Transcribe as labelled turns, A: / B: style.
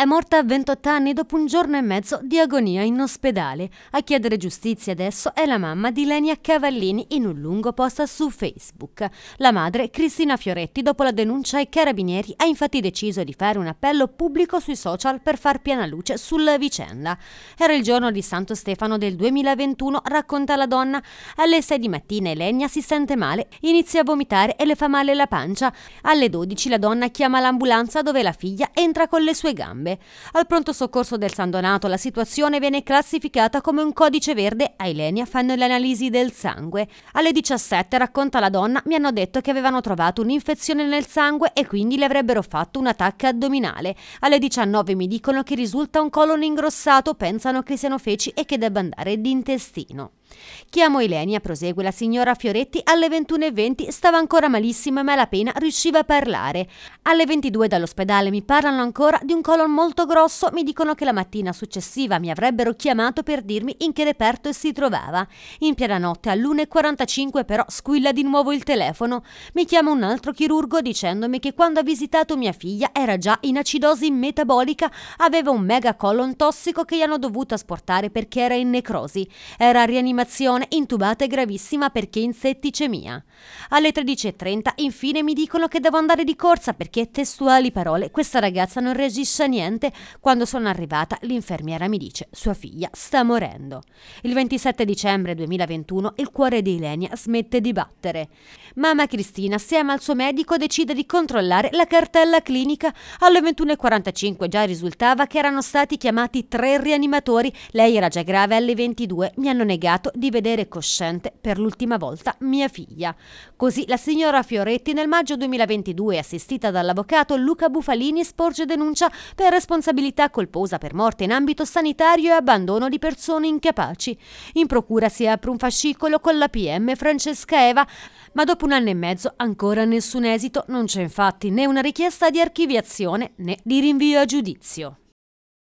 A: È morta a 28 anni dopo un giorno e mezzo di agonia in ospedale. A chiedere giustizia adesso è la mamma di Lenia Cavallini in un lungo post su Facebook. La madre, Cristina Fioretti, dopo la denuncia ai carabinieri, ha infatti deciso di fare un appello pubblico sui social per far piena luce sulla vicenda. Era il giorno di Santo Stefano del 2021, racconta la donna. Alle 6 di mattina Lenia si sente male, inizia a vomitare e le fa male la pancia. Alle 12 la donna chiama l'ambulanza dove la figlia entra con le sue gambe entrambe. Al pronto soccorso del San Donato la situazione viene classificata come un codice verde. A Ilenia fanno le analisi del sangue. Alle 17, racconta la donna, mi hanno detto che avevano trovato un'infezione nel sangue e quindi le avrebbero fatto un'attacca addominale. Alle 19 mi dicono che risulta un colon ingrossato, pensano che siano feci e che debba andare d'intestino. Chiamo Ilenia, prosegue la signora Fioretti, alle 21.20 stava ancora malissima e malapena riusciva a parlare. Alle 22 dall'ospedale mi parlano ancora di un colon molto grosso, mi dicono che la mattina successiva mi avrebbero chiamato per dirmi in che reperto si trovava. In piena notte all'1.45 però squilla di nuovo il telefono. Mi chiama un altro chirurgo dicendomi che quando ha visitato mia figlia era già in acidosi metabolica, aveva un mega colon tossico che gli hanno dovuto asportare perché era in necrosi. Era rianimato rianimazione intubata e gravissima perché insetticemia. Alle 13.30 infine mi dicono che devo andare di corsa perché, testuali parole, questa ragazza non reagisce a niente. Quando sono arrivata l'infermiera mi dice sua figlia sta morendo. Il 27 dicembre 2021 il cuore di Ilenia smette di battere. Mamma Cristina, assieme al suo medico, decide di controllare la cartella clinica. Alle 21.45 già risultava che erano stati chiamati tre rianimatori. Lei era già grave alle 22. Mi hanno negato consigliato di vedere cosciente per l'ultima volta mia figlia. Così la signora Fioretti nel maggio 2022, assistita dall'avvocato Luca Bufalini, sporge denuncia per responsabilità colposa per morte in ambito sanitario e abbandono di persone incapaci. In procura si apre un fascicolo con la PM Francesca Eva, ma dopo un anno e mezzo ancora nessun esito, non c'è infatti né una richiesta di archiviazione né di rinvio a giudizio.